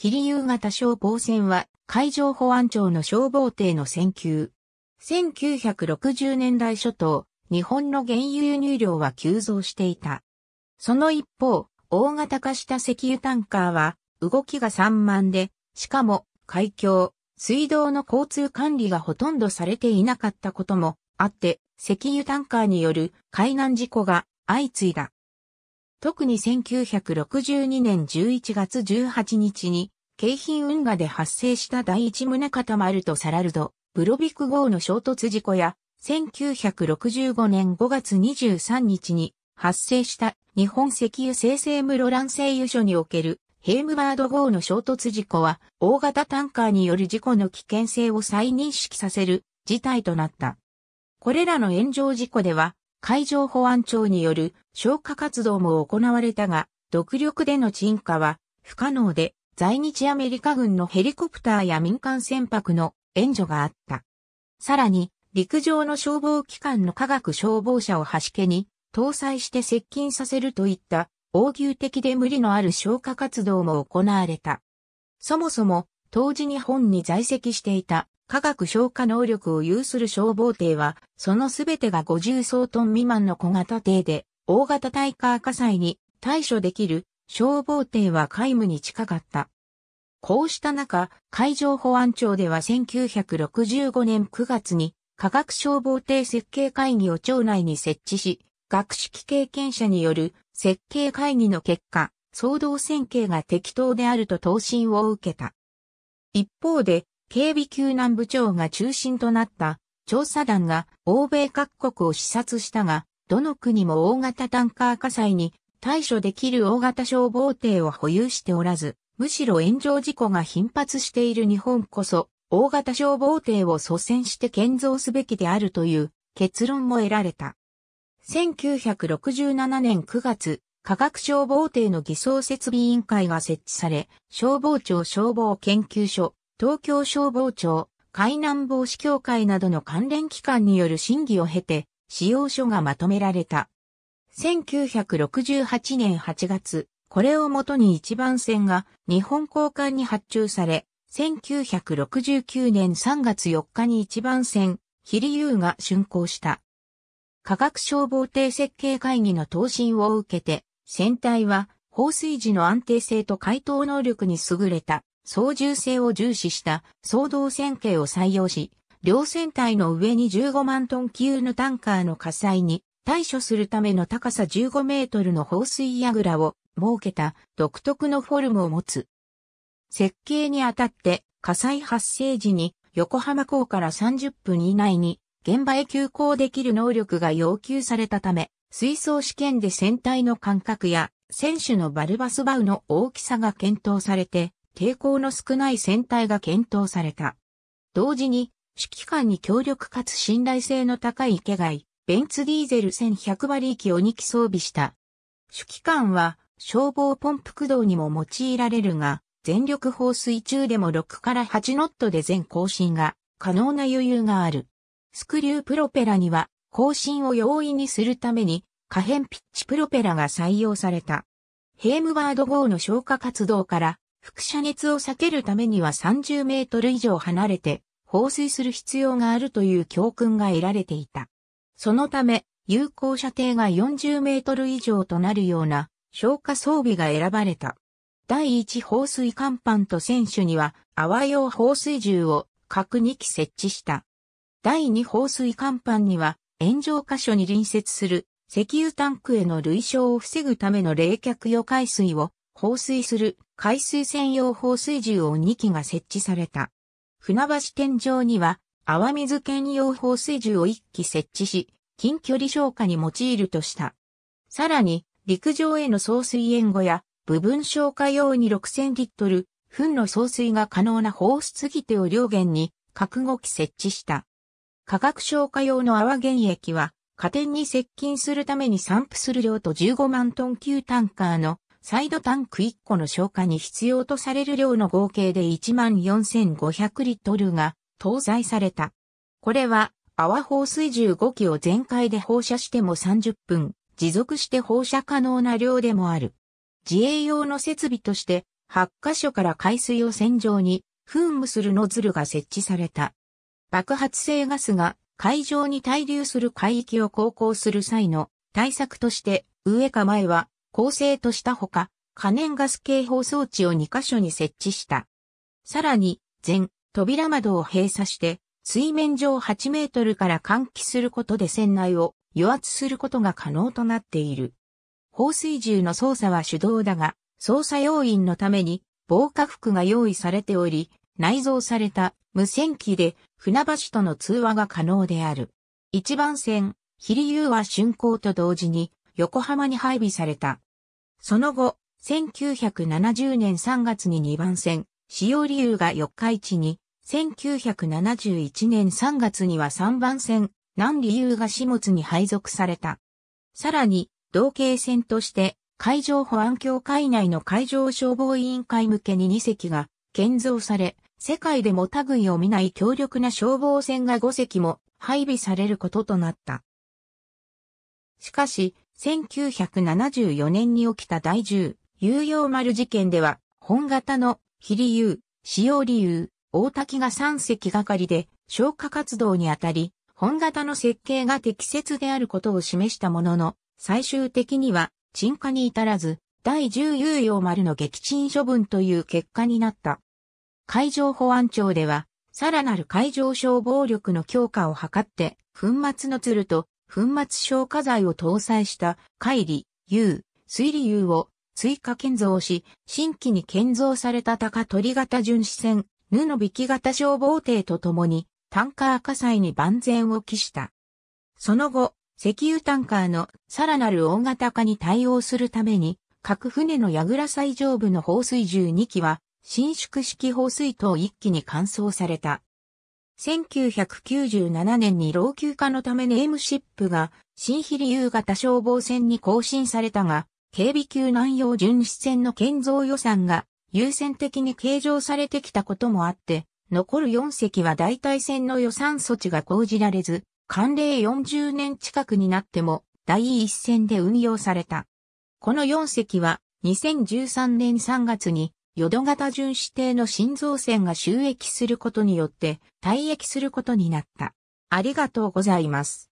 昼夕方消防船は海上保安庁の消防艇の船級。1960年代初頭、日本の原油輸入量は急増していた。その一方、大型化した石油タンカーは動きが散漫で、しかも海峡、水道の交通管理がほとんどされていなかったこともあって、石油タンカーによる海難事故が相次いだ。特に1962年11月18日に、京浜運河で発生した第一棟方丸とサラルド、ブロビク号の衝突事故や、1965年5月23日に発生した日本石油生成室蘭製油所におけるヘームバード号の衝突事故は大型タンカーによる事故の危険性を再認識させる事態となった。これらの炎上事故では海上保安庁による消火活動も行われたが、独力での鎮火は不可能で、在日アメリカ軍のヘリコプターや民間船舶の援助があった。さらに、陸上の消防機関の科学消防車を端家に搭載して接近させるといった応急的で無理のある消火活動も行われた。そもそも当時日本に在籍していた化学消火能力を有する消防艇は、そのすべてが50総トン未満の小型艇で、大型タイカー火災に対処できる消防艇は皆無に近かった。こうした中、海上保安庁では1965年9月に科学消防艇設計会議を庁内に設置し、学識経験者による設計会議の結果、総動線形が適当であると答申を受けた。一方で、警備救難部長が中心となった調査団が欧米各国を視察したが、どの国も大型タンカー火災に対処できる大型消防艇を保有しておらず、むしろ炎上事故が頻発している日本こそ、大型消防艇を祖先して建造すべきであるという結論も得られた。1967年9月、科学消防艇の偽装設備委員会が設置され、消防庁消防研究所、東京消防庁、海南防止協会などの関連機関による審議を経て、使用書がまとめられた。1968年8月、これをもとに一番線が日本交換に発注され、1969年3月4日に一番線、ヒリユーが竣工した。科学消防艇設計会議の答申を受けて、船体は放水時の安定性と回答能力に優れた操縦性を重視した総動線形を採用し、両船体の上に15万トン級のタンカーの火災に対処するための高さ15メートルの放水櫓を設けた独特のフォルムを持つ。設計にあたって火災発生時に横浜港から30分以内に現場へ急行できる能力が要求されたため、水槽試験で船体の間隔や船首のバルバスバウの大きさが検討されて、抵抗の少ない船体が検討された。同時に、指揮官に強力かつ信頼性の高い池外、ベンツディーゼル1100馬力を2機装備した。指揮官は、消防ポンプ駆動にも用いられるが、全力放水中でも6から8ノットで全更新が可能な余裕がある。スクリュープロペラには更新を容易にするために可変ピッチプロペラが採用された。ヘームワード号の消火活動から副射熱を避けるためには30メートル以上離れて放水する必要があるという教訓が得られていた。そのため、有効射程が40メートル以上となるような消火装備が選ばれた。第1放水甲板と選手には泡用放水銃を各2機設置した。第2放水甲板には炎上箇所に隣接する石油タンクへの類焼を防ぐための冷却予海水を放水する海水専用放水銃を2機が設置された。船橋天井には、泡水兼用放水銃を1機設置し、近距離消火に用いるとした。さらに、陸上への送水援護や、部分消火用に6000リットル、糞の送水が可能な放出儀手を両舷に、核5機設置した。化学消火用の泡原液は、加点に接近するために散布する量と15万トン級タンカーのサイドタンク1個の消火に必要とされる量の合計で14,500リットルが搭載された。これは泡放水15機を全開で放射しても30分、持続して放射可能な量でもある。自衛用の設備として8カ所から海水を洗浄に噴霧するノズルが設置された。爆発性ガスが海上に滞留する海域を航行する際の対策として、上か前は構成としたほか、可燃ガス警報装置を2カ所に設置した。さらに、全扉窓を閉鎖して、水面上8メートルから換気することで船内を油圧することが可能となっている。放水銃の操作は手動だが、操作要員のために防火服が用意されており、内蔵された無線機で船橋との通話が可能である。一番線、昼夕は竣工と同時に横浜に配備された。その後、1970年3月に2番線、使用理由が四日市に、1971年3月には3番線、南理由が始末に配属された。さらに、同型線として、海上保安協会内の海上消防委員会向けに2隻が建造され、世界でも類を見ない強力な消防船が5隻も配備されることとなった。しかし、1974年に起きた第10、有用丸事件では、本型の比理由、使用理由、大滝が3隻がかりで消火活動にあたり、本型の設計が適切であることを示したものの、最終的には沈下に至らず、第10有用丸の撃沈処分という結果になった。海上保安庁では、さらなる海上消防力の強化を図って、粉末の鶴と粉末消火剤を搭載した海里、油、水里油を追加建造し、新規に建造された高取型巡視船、布の引き型消防艇とともに、タンカー火災に万全を期した。その後、石油タンカーのさらなる大型化に対応するために、各船の櫓最上部の放水銃2機は、伸縮式放水筒1機に換装された。1997年に老朽化のためネームシップが新比優型消防船に更新されたが、警備級南洋巡視船の建造予算が優先的に計上されてきたこともあって、残る4隻は代替船の予算措置が講じられず、慣例40年近くになっても第一線で運用された。この4隻は2013年3月に淀型巡視艇の心臓線が収益することによって、退役することになった。ありがとうございます。